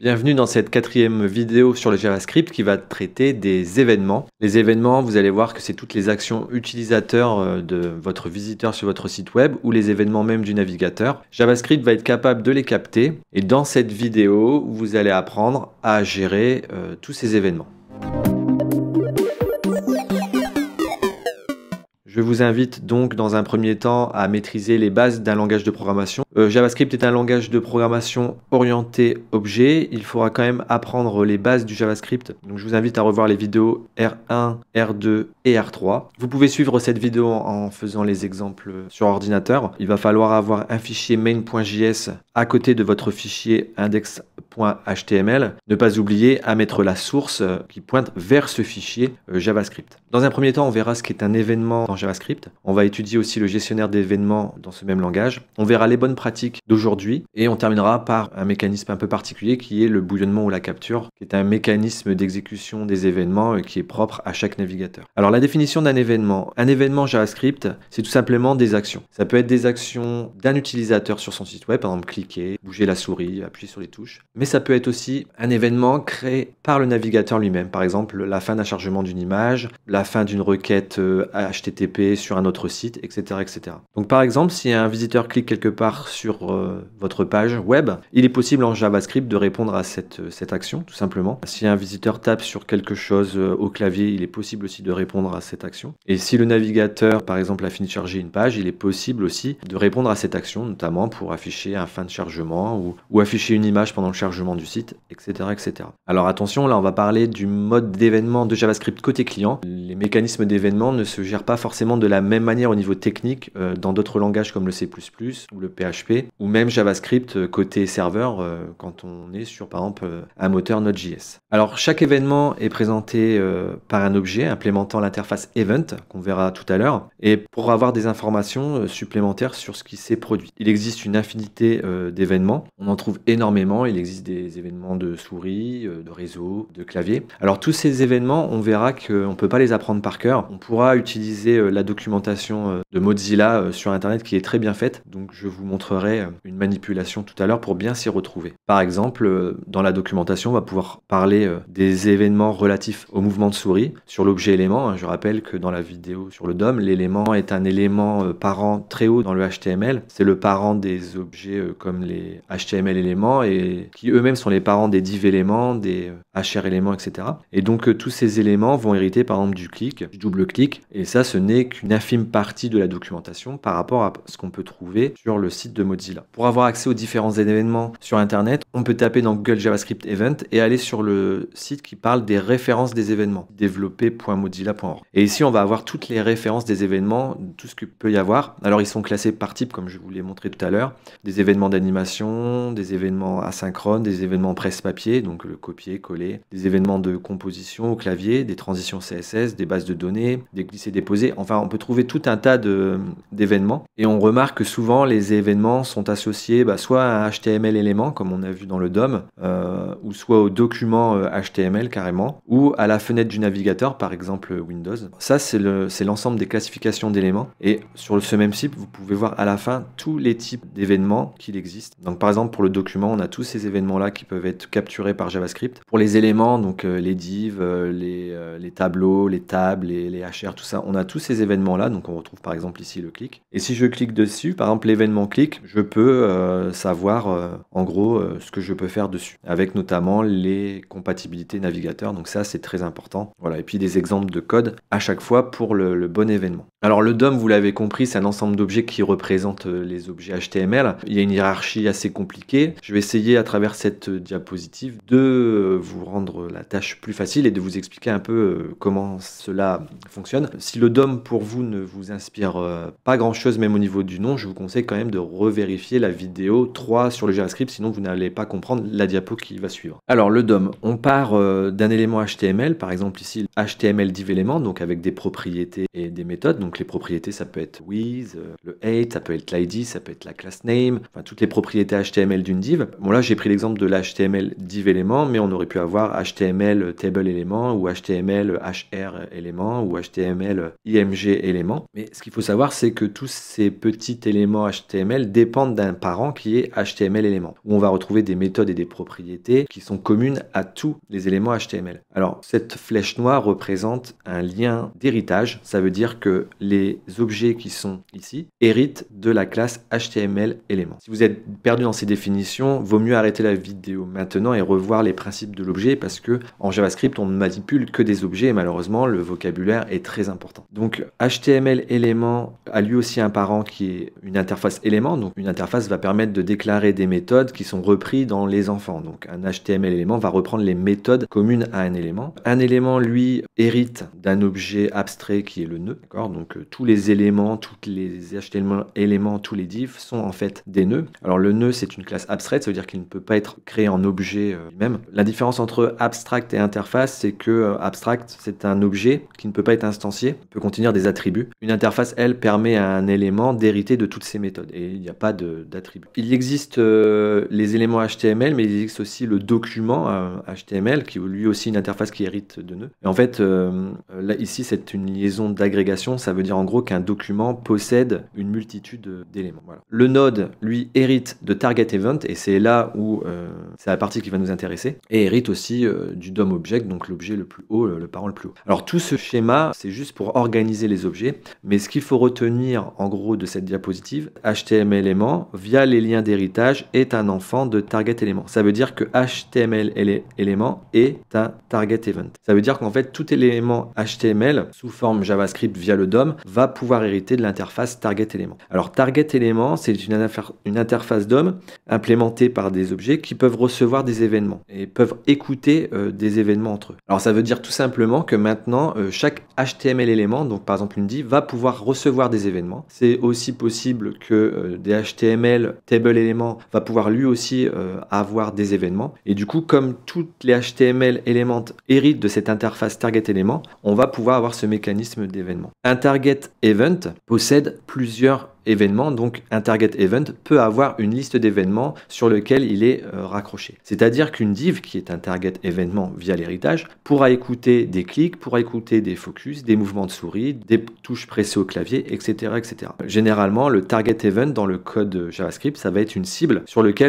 Bienvenue dans cette quatrième vidéo sur le JavaScript qui va traiter des événements. Les événements, vous allez voir que c'est toutes les actions utilisateurs euh, de votre visiteur sur votre site web ou les événements même du navigateur. JavaScript va être capable de les capter et dans cette vidéo, vous allez apprendre à gérer euh, tous ces événements. Je vous invite donc dans un premier temps à maîtriser les bases d'un langage de programmation. Euh, JavaScript est un langage de programmation orienté objet. Il faudra quand même apprendre les bases du JavaScript. Donc je vous invite à revoir les vidéos R1, R2 et R3. Vous pouvez suivre cette vidéo en faisant les exemples sur ordinateur. Il va falloir avoir un fichier main.js à côté de votre fichier index.html, ne pas oublier à mettre la source euh, qui pointe vers ce fichier euh, JavaScript. Dans un premier temps, on verra ce qu'est un événement en JavaScript. On va étudier aussi le gestionnaire d'événements dans ce même langage. On verra les bonnes pratiques d'aujourd'hui et on terminera par un mécanisme un peu particulier qui est le bouillonnement ou la capture, qui est un mécanisme d'exécution des événements euh, qui est propre à chaque navigateur. Alors la définition d'un événement, un événement JavaScript, c'est tout simplement des actions. Ça peut être des actions d'un utilisateur sur son site web, par exemple bouger la souris, appuyer sur les touches. Mais ça peut être aussi un événement créé par le navigateur lui-même. Par exemple, la fin d'un chargement d'une image, la fin d'une requête HTTP euh, sur un autre site, etc., etc. Donc par exemple, si un visiteur clique quelque part sur euh, votre page web, il est possible en JavaScript de répondre à cette, euh, action, tout simplement. Si un visiteur tape sur quelque chose au clavier, il est possible aussi de répondre à cette action. Et si le navigateur, par exemple, a fini de charger une page, il est possible aussi de répondre à cette action, notamment pour afficher un fin de chargement ou, afficher une image pendant le chargement du site, etc., etc. Alors attention, là on va parler du mode d'événement de JavaScript côté client. Les mécanismes d'événement ne se gèrent pas forcément de la même manière au niveau technique euh, dans d'autres langages comme le C++ ou le PHP ou même JavaScript euh, côté serveur euh, quand on est sur par exemple un moteur Node.js. Alors chaque événement est présenté par un objet implémentant l'interface event qu'on verra tout à l'heure et pour avoir des informations supplémentaires sur ce qui s'est produit. Il existe une infinité euh, d'événements. On en trouve énormément. Il existe des événements de souris, euh, de réseau, de clavier. Alors tous ces événements, on verra qu'on ne peut pas les apprendre par cœur. On pourra utiliser euh, la documentation de Mozilla sur Internet qui est très bien faite. Donc je vous montrerai une manipulation tout à l'heure pour bien s'y retrouver. Par exemple, dans la documentation, on va pouvoir parler des événements relatifs au mouvement de souris sur l'objet élément. Hein. Je rappelle que dans la vidéo sur le DOM, l'élément est un élément parent très haut dans le HTML. C'est le parent des objets comme les HTML éléments, et qui eux-mêmes sont les parents des div éléments, des HR euh, éléments, etc. Et donc euh, tous ces éléments vont hériter par exemple du clic, du double-clic, et ça ce n'est qu'une infime partie de la documentation par rapport à ce qu'on peut trouver sur le site de Mozilla. Pour avoir accès aux différents événements sur Internet, on peut taper dans Google JavaScript Event et aller sur le site qui parle des références des événements, développé.mozilla.org. Et ici on va avoir toutes les références des événements, tout ce qu'il peut y avoir. Alors ils sont classés par type comme je vous l'ai montré tout à l'heure, des événements d'animation, des événements asynchrones, des événements presse-papier, donc le copier-coller, des événements de composition au clavier, des transitions CSS, des bases de données, des glissés-déposés. Enfin, on peut trouver tout un tas d'événements. Et on remarque que souvent, les événements sont associés bah, soit à un HTML élément, comme on a vu dans le DOM, euh, ou soit au document HTML euh, carrément, ou à la fenêtre du navigateur, par exemple Windows. Ça, c'est l'ensemble des classifications d'éléments. Et sur ce même site, vous pouvez voir à la fin tous les types d'événements qu'il existe donc par exemple pour le document, on a tous ces événements-là qui peuvent être capturés par JavaScript. Pour les éléments, donc euh, les divs, euh, euh, les, tableaux, les tables, les, HR, tout ça, on a tous ces événements-là. Donc on retrouve par exemple ici le clic. Et si je clique dessus, par exemple l'événement clic, je peux savoir en gros ce que je peux faire dessus, avec notamment les compatibilités navigateurs. Donc ça c'est très important. Voilà. Et puis des exemples de code à chaque fois pour le, le bon événement. Alors le DOM, vous l'avez compris, c'est un ensemble d'objets qui représentent les objets HTML. Il y a une hiérarchie assez compliqué. Je vais essayer à travers cette euh, diapositive de euh, vous rendre la tâche plus facile et de vous expliquer un peu euh, comment cela fonctionne. Si le DOM pour vous ne vous inspire pas grand chose, même au niveau du nom, je vous conseille quand même de revérifier la vidéo 3 sur le JavaScript, sinon vous n'allez pas comprendre la diapo qui va suivre. Alors le DOM, on part d'un élément HTML, par exemple ici HTML div élément, donc avec des propriétés et des méthodes. Donc les propriétés, ça peut être with, le hate, ça peut être l'id, ça peut être la class name, enfin toutes les propriétés HTML d'une div. Bon là j'ai pris l'exemple de l'HTML div élément, mais on aurait pu avoir HTML table élément ou HTML HR élément ou HTML IMG élément. Mais ce qu'il faut savoir c'est que tous ces petits éléments HTML dépendent d'un parent qui est HTML élément, où on va retrouver des méthodes et des propriétés qui sont communes à tous les éléments HTML. Alors cette flèche noire représente un lien d'héritage, ça veut dire que les objets qui sont ici héritent de la classe HTML élément. Si vous êtes perdu dans ces définitions, vaut mieux arrêter la vidéo maintenant et revoir les principes de l'objet parce que en JavaScript, on ne manipule que des objets et malheureusement, le vocabulaire est très important. Donc, HTML élément a lui aussi un parent qui est une interface élément. Donc, une interface va permettre de déclarer des méthodes qui sont reprises dans les enfants. Donc, un HTML élément va reprendre les méthodes communes à un élément. Un élément, lui, hérite d'un objet abstrait qui est le nœud. Donc, euh, tous les éléments, tous les HTML éléments, tous les divs sont en fait des nœuds. Alors le nœud, c'est une classe abstraite, ça veut dire qu'il ne peut pas être créé en objet euh, lui-même. La différence entre abstract et interface, c'est que euh, abstract, c'est un objet qui ne peut pas être instancié, peut contenir des attributs. Une interface, elle, permet à un élément d'hériter de toutes ses méthodes, et il n'y a pas d'attribut. Il existe euh, les éléments HTML, mais il existe aussi le document HTML, qui est lui aussi une interface qui hérite de nœuds. Et en fait, là, ici, c'est une liaison d'agrégation, ça veut dire en gros qu'un document possède une multitude d'éléments. Le node, lui, hérite de Target Event, et c'est là où euh, c'est la partie qui va nous intéresser, et hérite aussi euh, du DOM Object, donc l'objet le plus haut, le, parent le plus haut. Alors tout ce schéma, c'est juste pour organiser les objets, mais ce qu'il faut retenir en gros de cette diapositive, HTML élément via les liens d'héritage est un enfant de Target Element. Ça veut dire que HTML élément est un Target Event. Ça veut dire qu'en fait tout élément HTML sous forme JavaScript via le DOM va pouvoir hériter de l'interface Target Element. Alors Target Element, c'est une, une interface interface d'homme implémentée par des objets qui peuvent recevoir des événements et peuvent écouter euh, des événements entre eux. Alors ça veut dire tout simplement que maintenant euh, chaque HTML élément, donc par exemple une div, va pouvoir recevoir des événements. C'est aussi possible que euh, des HTML table élément va pouvoir lui aussi avoir des événements. Et du coup, comme toutes les HTML éléments héritent de cette interface target élément, on va pouvoir avoir ce mécanisme d'événement. Un target event possède plusieurs événement, donc un target event peut avoir une liste d'événements sur lequel il est euh, raccroché. C'est-à-dire qu'une div qui est un target événement via l'héritage pourra écouter des clics, pourra écouter des focus, des mouvements de souris, des touches pressées au clavier, etc., etc. Généralement, le target event dans le code JavaScript, ça va être une cible sur lequel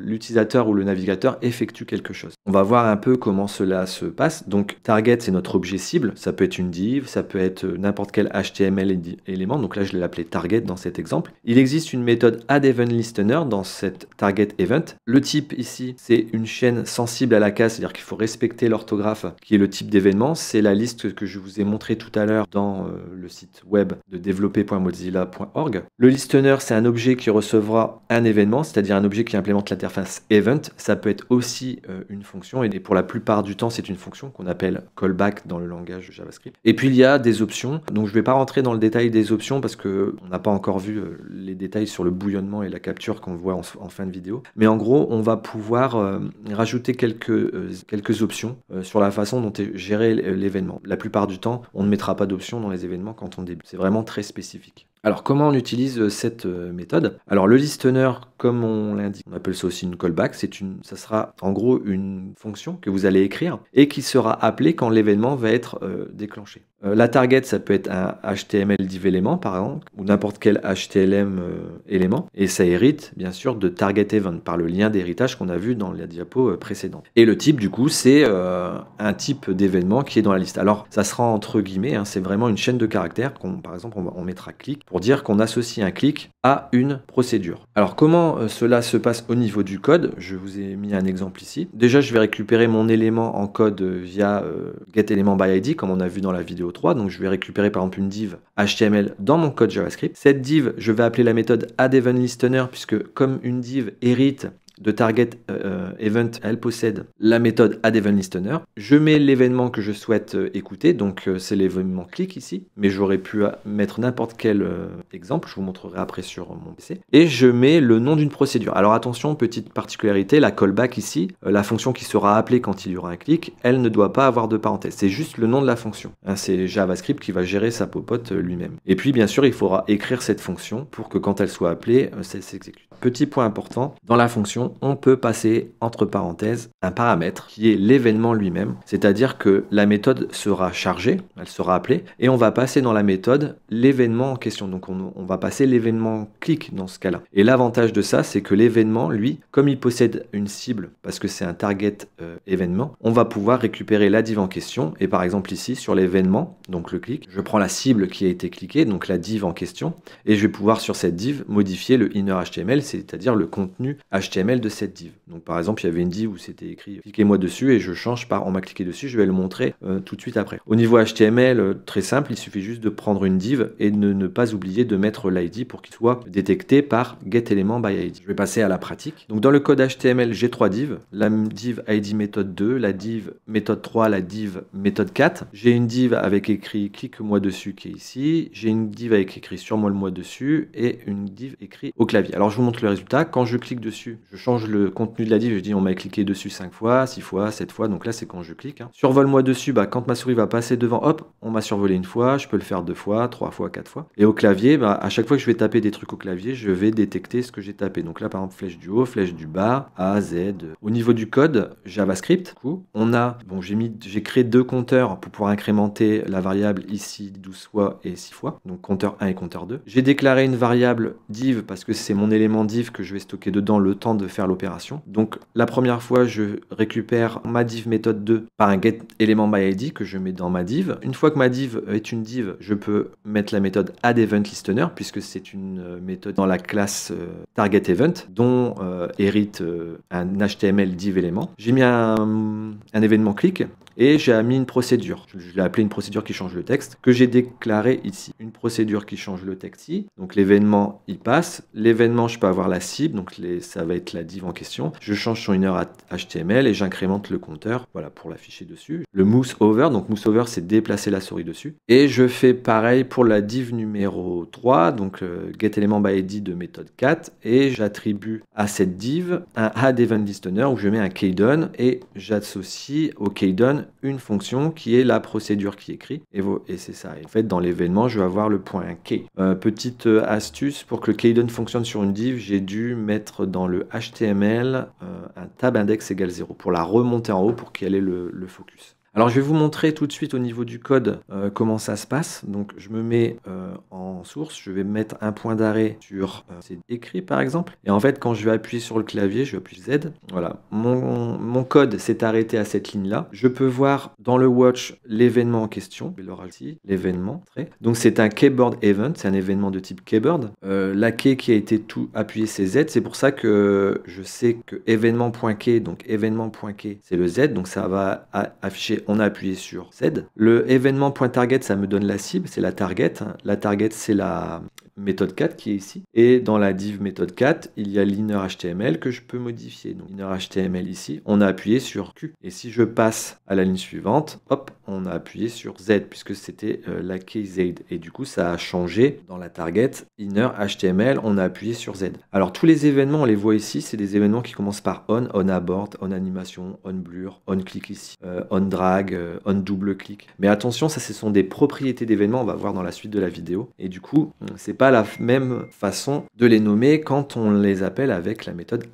l'utilisateur ou le navigateur effectue quelque chose. On va voir un peu comment cela se passe. Donc target, c'est notre objet cible. Ça peut être une div, ça peut être euh, n'importe quel HTML élément. Donc là, je l'ai appelé target dans cet exemple. Il existe une méthode listener dans cette target event. Le type ici, c'est une chaîne sensible à la casse, c'est-à-dire qu'il faut respecter l'orthographe qui est le type d'événement. C'est la liste que je vous ai montrée tout à l'heure dans euh, le site web de développer.mozilla.org. Le listener, c'est un objet qui recevra un événement, c'est-à-dire un objet qui implémente l'interface event. Ça peut être aussi euh, une fonction et pour la plupart du temps, c'est une fonction qu'on appelle callback dans le langage JavaScript. Et puis il y a des options. Donc je ne vais pas rentrer dans le détail des options parce qu'on n'a pas encore encore vu euh, les détails sur le bouillonnement et la capture qu'on voit en, fin de vidéo. Mais en gros, on va pouvoir euh, rajouter quelques, euh, quelques options sur la façon dont est géré l'événement. La plupart du temps, on ne mettra pas d'options dans les événements quand on débute. C'est vraiment très spécifique. Alors comment on utilise euh, cette euh, méthode Alors le listener, comme on l'indique, on appelle ça aussi une callback, c'est une, ça sera en gros une fonction que vous allez écrire et qui sera appelée quand l'événement va être euh, déclenché. la target, ça peut être un HTML div par exemple, ou n'importe quel HTML élément, et ça hérite bien sûr de target event par le lien d'héritage qu'on a vu dans la diapo précédente. Et le type du coup, c'est un type d'événement qui est dans la liste. Alors ça sera entre guillemets, hein, c'est vraiment une chaîne de caractères qu'on, par exemple, on, mettra clic pour dire qu'on associe un clic à une procédure. Alors comment euh, cela se passe au niveau du code Je vous ai mis un exemple ici. Déjà, je vais récupérer mon élément en code via euh, getElementById, comme on a vu dans la vidéo 3. Donc je vais récupérer par exemple une div HTML dans mon code JavaScript. Cette div, je vais appeler la méthode addEventListener, puisque comme une div hérite de target euh, euh, event, elle possède la méthode add Je mets l'événement que je souhaite euh, écouter, donc c'est l'événement click ici, mais j'aurais pu mettre n'importe quel exemple, je vous montrerai après sur mon PC. Et je mets le nom d'une procédure. Alors attention, petite particularité, la callback ici, la fonction qui sera appelée quand il y aura un clic, elle ne doit pas avoir de parenthèse, c'est juste le nom de la fonction. Hein, c'est JavaScript qui va gérer sa popote lui-même. Et puis bien sûr, il faudra écrire cette fonction pour que quand elle soit appelée, ça s'exécute. Petit point important, dans la fonction, on peut passer entre parenthèses un paramètre qui est l'événement lui-même, c'est-à-dire que la méthode sera chargée, elle sera appelée, et on va passer dans la méthode l'événement en question. Donc on, va passer l'événement clic dans ce cas-là. Et l'avantage de ça, c'est que l'événement, lui, comme il possède une cible, parce que c'est un target euh, événement, on va pouvoir récupérer la div en question. Et par exemple ici, sur l'événement, donc le clic, je prends la cible qui a été cliquée, donc la div en question, et je vais pouvoir sur cette div modifier le inner HTML, c'est-à-dire le contenu HTML de cette div. Donc par exemple, il y avait une div où c'était écrit euh, cliquez-moi dessus et je change par on m'a cliqué dessus, je vais le montrer euh, tout de suite après. Au niveau HTML, euh, très simple, il suffit juste de prendre une div et de ne pas oublier de mettre l'ID pour qu'il soit détecté par getElementById. Je vais passer à la pratique. Donc dans le code HTML, j'ai trois divs, la div ID méthode 2, la div méthode 3, la div méthode 4. J'ai une div avec écrit clique-moi dessus qui est ici, j'ai une div avec écrit sur moi le moi dessus et une div écrit au clavier. Alors je vous montre le résultat. Quand je clique dessus, je change le contenu de la div, je dis on m'a cliqué dessus 5 fois, 6 fois, 7 fois, donc là c'est quand je clique. Hein. Survole-moi dessus, bah, quand ma souris va passer devant, hop, on m'a survolé une fois, je peux le faire deux fois, trois fois, quatre fois. Et au clavier, bah, à chaque fois que je vais taper des trucs au clavier, je vais détecter ce que j'ai tapé. Donc là par exemple flèche du haut, flèche du bas, A, Z. Au niveau du code, JavaScript, coup, on a, bon j'ai mis, j'ai créé deux compteurs pour pouvoir incrémenter la variable ici 12 fois et 6 fois, donc compteur 1 et compteur 2. J'ai déclaré une variable div parce que c'est mon élément div que je vais stocker dedans le temps de faire l'opération. Donc la première fois, je récupère ma div méthode 2 par un get by ID que je mets dans ma div. Une fois que ma div est une div, je peux mettre la méthode addEventListener event listener puisque c'est une euh, méthode dans la classe euh, target event dont euh, hérite un HTML div élément. J'ai mis un, un événement clic et j'ai mis une procédure. Je l'ai appelée une procédure qui change le texte, que j'ai déclarée ici. Une procédure qui change le texte ici. Donc l'événement, il passe. L'événement, je peux avoir la cible, donc les, ça va être la div en question. Je change son inner HTML et j'incrémente le compteur, voilà, pour l'afficher dessus. Le mouse over, donc mouse over, c'est déplacer la souris dessus. Et je fais pareil pour la div numéro 3, donc euh, by getElementById de méthode 4, et j'attribue à cette div un addEventListener où je mets un keydon et j'associe au keyDone une fonction qui est la procédure qui écrit. Et, et c'est ça. Et en fait, dans l'événement, je vais avoir le point K. Euh, petite euh, astuce, pour que le keyden fonctionne sur une div, j'ai dû mettre dans le HTML euh, un tab index égale 0 pour la remonter en haut pour qu'elle ait le focus. Alors je vais vous montrer tout de suite au niveau du code euh, comment ça se passe. Donc je me mets euh, en source, je vais mettre un point d'arrêt sur euh, c'est écrit par exemple. Et en fait quand je vais appuyer sur le clavier, je vais appuyer Z. Voilà, mon, code s'est arrêté à cette ligne là. Je peux voir dans le watch l'événement en question. l'événement. Donc c'est un keyboard event, c'est un événement de type keyboard. la key qui a été tout appuyée c'est Z. C'est pour ça que je sais que événement.key, donc événement.key c'est le Z. Donc ça va afficher on a appuyé sur Z. Le événement.target ça me donne la cible, c'est la target. La target, c'est la méthode 4 qui est ici. Et dans la div méthode 4, il y a l'inner HTML que je peux modifier. Donc HTML ici, on a appuyé sur Q. Et si je passe à la ligne suivante, hop, on a appuyé sur Z puisque c'était euh, la key Z. Et du coup, ça a changé dans la target inner HTML, on a appuyé sur Z. Alors tous les événements, on les voit ici, c'est des événements qui commencent par on, on abort, on animation, on blur, on click ici, euh, on drag euh, on double clic. Mais attention, ça ce sont des propriétés d'événements, on va voir dans la suite de la vidéo. Et du coup, euh, c'est pas la même façon de les nommer quand on les appelle avec la méthode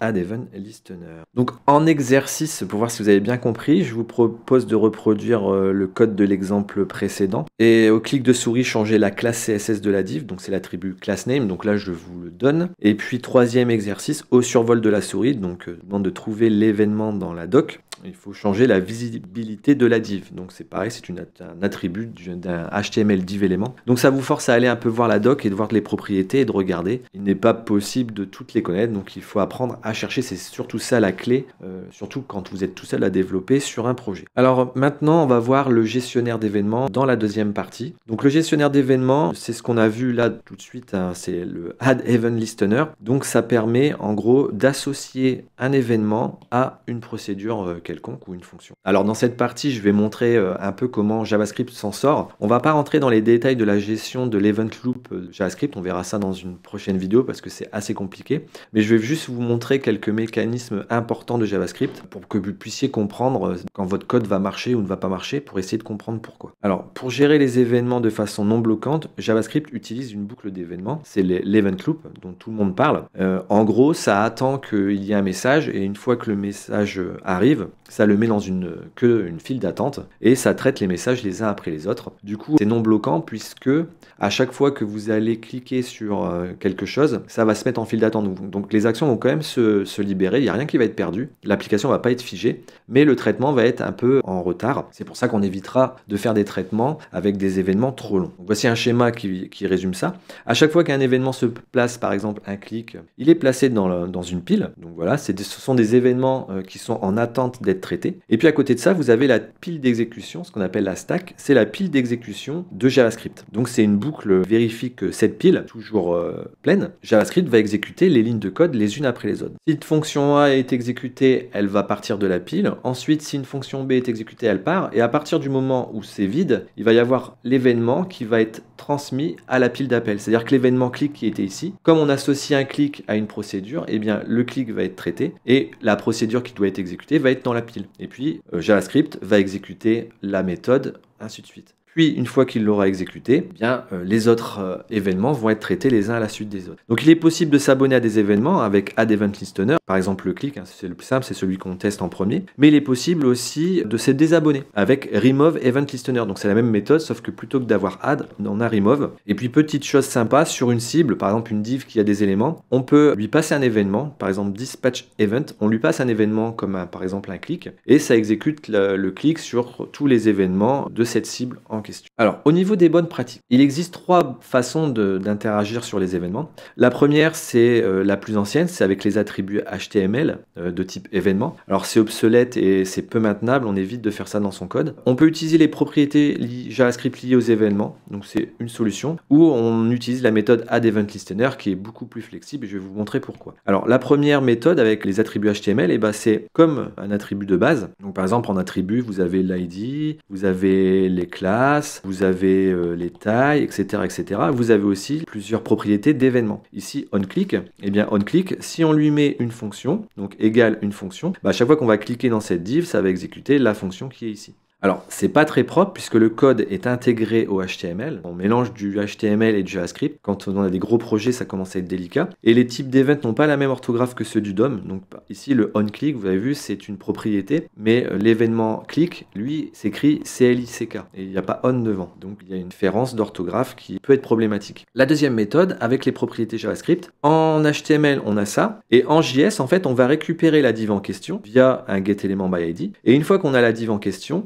listener Donc en exercice, pour voir si vous avez bien compris, je vous propose de reproduire euh, le code de l'exemple précédent. Et au clic de souris, changer la classe CSS de la div, donc c'est l'attribut name donc là je vous le donne. Et puis troisième exercice, au survol de la souris, donc demande de trouver l'événement dans la doc il faut changer la visibilité de la div. Donc c'est pareil, c'est un attribut d'un HTML div élément. Donc ça vous force à aller un peu voir la doc et de voir les propriétés et de regarder. Il n'est pas possible de toutes les connaître, donc il faut apprendre à chercher. C'est surtout ça la clé, euh, surtout quand vous êtes tout seul à développer sur un projet. Alors maintenant, on va voir le gestionnaire d'événements dans la deuxième partie. Donc le gestionnaire d'événements, c'est ce qu'on a vu là tout de suite, hein, c'est le Add Event Listener. Donc ça permet en gros d'associer un événement à une procédure euh, quelconque ou une fonction. Alors dans cette partie, je vais montrer euh, un peu comment JavaScript s'en sort. On va pas rentrer dans les détails de la gestion de l'event loop euh, JavaScript, on verra ça dans une prochaine vidéo parce que c'est assez compliqué, mais je vais juste vous montrer quelques mécanismes importants de JavaScript pour que vous puissiez comprendre euh, quand votre code va marcher ou ne va pas marcher pour essayer de comprendre pourquoi. Alors pour gérer les événements de façon non bloquante, JavaScript utilise une boucle d'événements, c'est l'event loop dont tout le monde parle. en gros, ça attend qu'il y ait un message et une fois que le message arrive, ça le met dans une queue, une file d'attente, et ça traite les messages les uns après les autres. Du coup, c'est non bloquant puisque à chaque fois que vous allez cliquer sur euh, quelque chose, ça va se mettre en file d'attente. Donc les actions vont quand même se, libérer, il n'y a rien qui va être perdu, l'application ne va pas être figée, mais le traitement va être un peu en retard. C'est pour ça qu'on évitera de faire des traitements avec des événements trop longs. voici un schéma qui, résume ça. À chaque fois qu'un événement se place, par exemple un clic, il est placé dans, dans une pile. Donc voilà, ce sont des événements euh, qui sont en attente d'être traité. Et puis à côté de ça, vous avez la pile d'exécution, ce qu'on appelle la stack, c'est la pile d'exécution de JavaScript. Donc c'est une boucle vérifie que euh, cette pile, toujours euh, pleine, JavaScript va exécuter les lignes de code les unes après les autres. Si une fonction A est exécutée, elle va partir de la pile. Ensuite, si une fonction B est exécutée, elle part. Et à partir du moment où c'est vide, il va y avoir l'événement qui va être transmis à la pile d'appel. C'est-à-dire que l'événement clic qui était ici, comme on associe un clic à une procédure, eh bien le clic va être traité et la procédure qui doit être exécutée va être dans la et puis euh, JavaScript va exécuter la méthode, ainsi de suite. Puis, une fois qu'il l'aura exécuté, eh bien, euh, les autres euh, événements vont être traités les uns à la suite des autres. Donc, il est possible de s'abonner à des événements avec Add Event Listener. Par exemple, le clic, hein, c'est le plus simple, c'est celui qu'on teste en premier. Mais il est possible aussi de se désabonner avec Remove Event Listener. Donc, c'est la même méthode, sauf que plutôt que d'avoir Add, on a Remove. Et puis, petite chose sympa, sur une cible, par exemple une div qui a des éléments, on peut lui passer un événement, par exemple Dispatch Event. On lui passe un événement comme un, par exemple un clic et ça exécute le, le clic sur tous les événements de cette cible en alors, au niveau des bonnes pratiques, il existe trois façons d'interagir sur les événements. La première, c'est euh, la plus ancienne, c'est avec les attributs HTML euh, de type événement. Alors, c'est obsolète et c'est peu maintenable, on évite de faire ça dans son code. On peut utiliser les propriétés JavaScript liées aux événements, donc c'est une solution, ou on utilise la méthode addEventListener qui est beaucoup plus flexible et je vais vous montrer pourquoi. Alors, la première méthode avec les attributs HTML, eh ben, c'est comme un attribut de base. Donc, par exemple, en attribut, vous avez l'ID, vous avez les classes, vous avez euh, les tailles, etc., etc. Vous avez aussi plusieurs propriétés d'événements. Ici, onClick, et eh bien clique si on lui met une fonction, donc égale une fonction, bah, à chaque fois qu'on va cliquer dans cette div, ça va exécuter la fonction qui est ici. Alors, c'est pas très propre puisque le code est intégré au HTML. On mélange du HTML et du JavaScript. Quand on a des gros projets, ça commence à être délicat. Et les types d'événements n'ont pas la même orthographe que ceux du DOM. Donc, bah, ici, le onClick, vous avez vu, c'est une propriété. Mais euh, l'événement click, lui, s'écrit CLICK. Et il n'y a pas on devant. Donc, il y a une différence d'orthographe qui peut être problématique. La deuxième méthode, avec les propriétés JavaScript, en HTML, on a ça. Et en JS, en fait, on va récupérer la div en question via un getElementById. Et une fois qu'on a la div en question,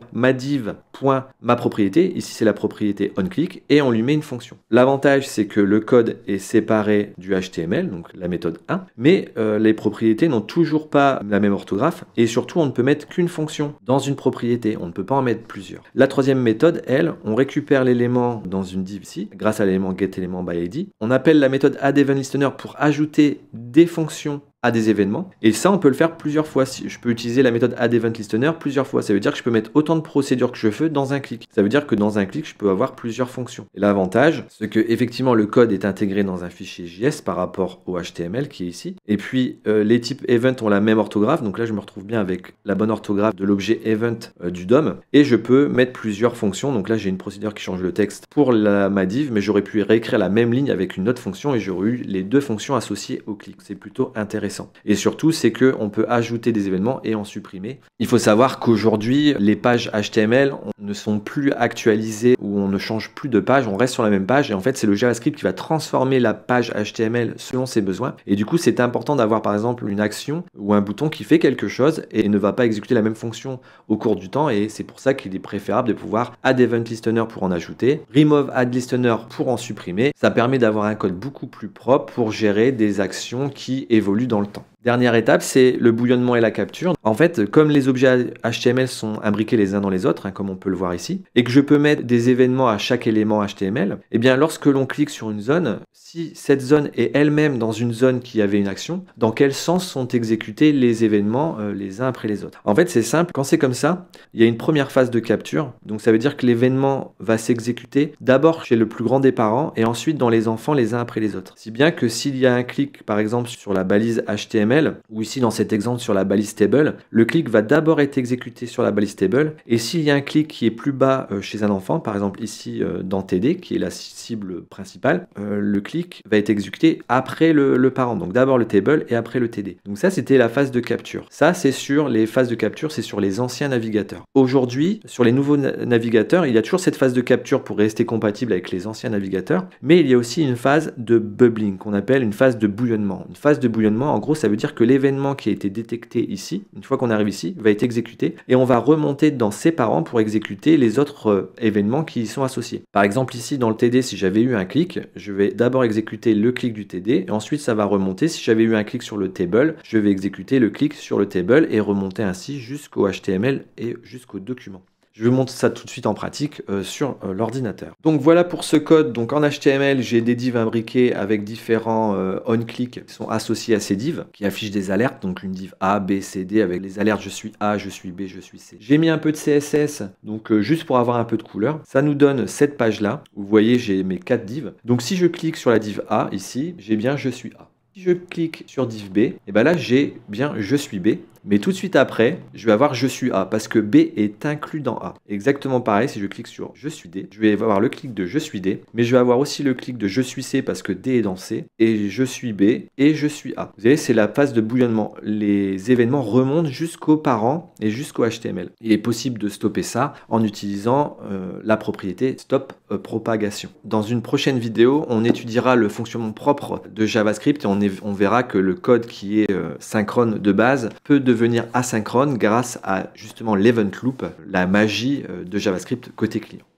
propriété ici c'est la propriété onClick, et on lui met une fonction. L'avantage c'est que le code est séparé du HTML, donc la méthode 1, mais euh, les propriétés n'ont toujours pas la même orthographe, et surtout on ne peut mettre qu'une fonction dans une propriété, on ne peut pas en mettre plusieurs. La troisième méthode, elle, on récupère l'élément dans une div ici, grâce à l'élément getElementById, on appelle la méthode addEventListener pour ajouter des fonctions à des événements. Et ça, on peut le faire plusieurs fois. Je peux utiliser la méthode addEventListener plusieurs fois. Ça veut dire que je peux mettre autant de procédures que je veux dans un clic. Ça veut dire que dans un clic, je peux avoir plusieurs fonctions. Et l'avantage, c'est que effectivement le code est intégré dans un fichier JS par rapport au HTML qui est ici. Et puis euh, les types event ont la même orthographe. Donc là, je me retrouve bien avec la bonne orthographe de l'objet event euh, du DOM. Et je peux mettre plusieurs fonctions. Donc là, j'ai une procédure qui change le texte pour la madiv, mais j'aurais pu réécrire la même ligne avec une autre fonction et j'aurais eu les deux fonctions associées au clic. C'est plutôt intéressant. Et surtout, c'est que on peut ajouter des événements et en supprimer. Il faut savoir qu'aujourd'hui, les pages HTML ne sont plus actualisées ou on ne change plus de page, on reste sur la même page. Et en fait, c'est le JavaScript qui va transformer la page HTML selon ses besoins. Et du coup, c'est important d'avoir par exemple une action ou un bouton qui fait quelque chose et ne va pas exécuter la même fonction au cours du temps. Et c'est pour ça qu'il est préférable de pouvoir add event listener pour en ajouter, remove add listener pour en supprimer. Ça permet d'avoir un code beaucoup plus propre pour gérer des actions qui évoluent dans le temps. Dernière étape, c'est le bouillonnement et la capture. En fait, comme les objets HTML sont imbriqués les uns dans les autres, hein, comme on peut le voir ici, et que je peux mettre des événements à chaque élément HTML, eh bien, lorsque l'on clique sur une zone, si cette zone est elle-même dans une zone qui avait une action, dans quel sens sont exécutés les événements euh, les uns après les autres En fait, c'est simple. Quand c'est comme ça, il y a une première phase de capture. Donc, ça veut dire que l'événement va s'exécuter d'abord chez le plus grand des parents et ensuite dans les enfants les uns après les autres. Si bien que s'il y a un clic, par exemple, sur la balise HTML ou ici dans cet exemple sur la balise table, le clic va d'abord être exécuté sur la balise table, et s'il y a un clic qui est plus bas euh, chez un enfant, par exemple ici euh, dans TD, qui est la cible principale, euh, le clic va être exécuté après le, parent, donc d'abord le table et après le TD. Donc ça, c'était la phase de capture. Ça, c'est sur les phases de capture, c'est sur les anciens navigateurs. Aujourd'hui, sur les nouveaux navigateurs, il y a toujours cette phase de capture pour rester compatible avec les anciens navigateurs, mais il y a aussi une phase de bubbling qu'on appelle une phase de bouillonnement. Une phase de bouillonnement, en gros, ça veut dire que l'événement qui a été détecté ici, une fois qu'on arrive ici, va être exécuté et on va remonter dans ses parents pour exécuter les autres euh, événements qui y sont associés. Par exemple, ici dans le TD, si j'avais eu un clic, je vais d'abord exécuter le clic du TD et ensuite ça va remonter. Si j'avais eu un clic sur le table, je vais exécuter le clic sur le table et remonter ainsi jusqu'au HTML et jusqu'au document. Je vous montre ça tout de suite en pratique euh, sur euh, l'ordinateur. Donc voilà pour ce code. Donc en HTML, j'ai des divs imbriqués avec différents euh, on-click qui sont associés à ces divs, qui affichent des alertes. Donc une div A, B, C, D avec les alertes je suis A, je suis B, je suis C. J'ai mis un peu de CSS, donc juste pour avoir un peu de couleur. Ça nous donne cette page-là. Vous voyez, j'ai mes quatre divs. Donc si je clique sur la div A ici, j'ai bien je suis A. Si je clique sur div B, et eh ben là j'ai bien je suis B. Mais tout de suite après, je vais avoir je suis A parce que B est inclus dans A. Exactement pareil, si je clique sur je suis D, je vais avoir le clic de je suis D, mais je vais avoir aussi le clic de je suis C parce que D est dans C, et je suis B et je suis A. Vous voyez, c'est la phase de bouillonnement. Les événements remontent jusqu'aux parents et jusqu'au HTML. Il est possible de stopper ça en utilisant euh, la propriété stop euh, propagation. Dans une prochaine vidéo, on étudiera le fonctionnement propre de JavaScript et on, verra que le code qui est euh, synchrone de base peut devenir asynchrone grâce à justement l'event loop, la magie euh, de JavaScript côté client.